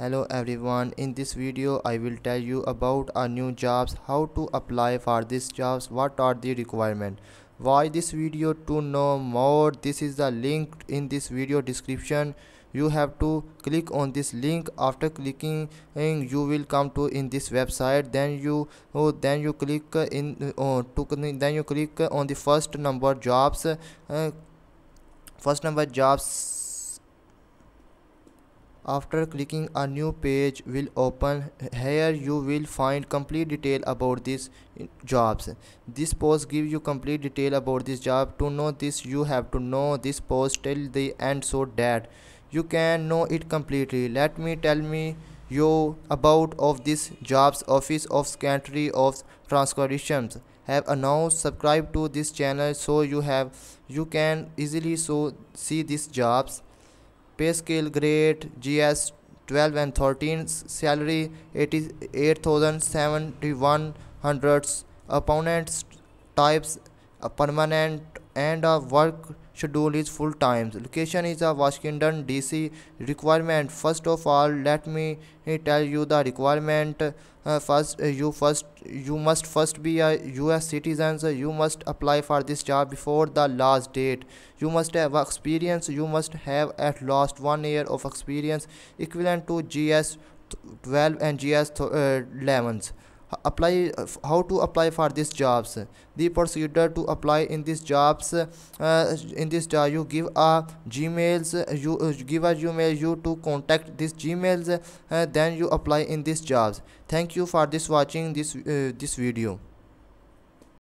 hello everyone in this video i will tell you about a new jobs how to apply for this jobs what are the requirement Why this video to know more this is the link in this video description you have to click on this link after clicking eh, you will come to in this website then you oh, then you click in oh, to, then you click on the first number jobs uh, first number jobs after clicking a new page will open. Here you will find complete detail about these jobs. This post gives you complete detail about this job. To know this you have to know this post till the end so that you can know it completely. Let me tell me you about of this jobs office of secretary of transcriptions have announced subscribe to this channel so you have you can easily so see these jobs pay scale grade gs 12 and 13 salary 88771 hundreds opponents types permanent and a work schedule is full time. Location is a Washington DC requirement. First of all, let me tell you the requirement. Uh, first, uh, you first you must first be a U.S. citizen. So you must apply for this job before the last date. You must have experience. You must have at least one year of experience equivalent to GS 12 and GS uh, 11 apply how to apply for these jobs the procedure to apply in these jobs uh, in this job you give a gmails you uh, give a gmail you to contact this gmails uh, then you apply in these jobs thank you for this watching this uh, this video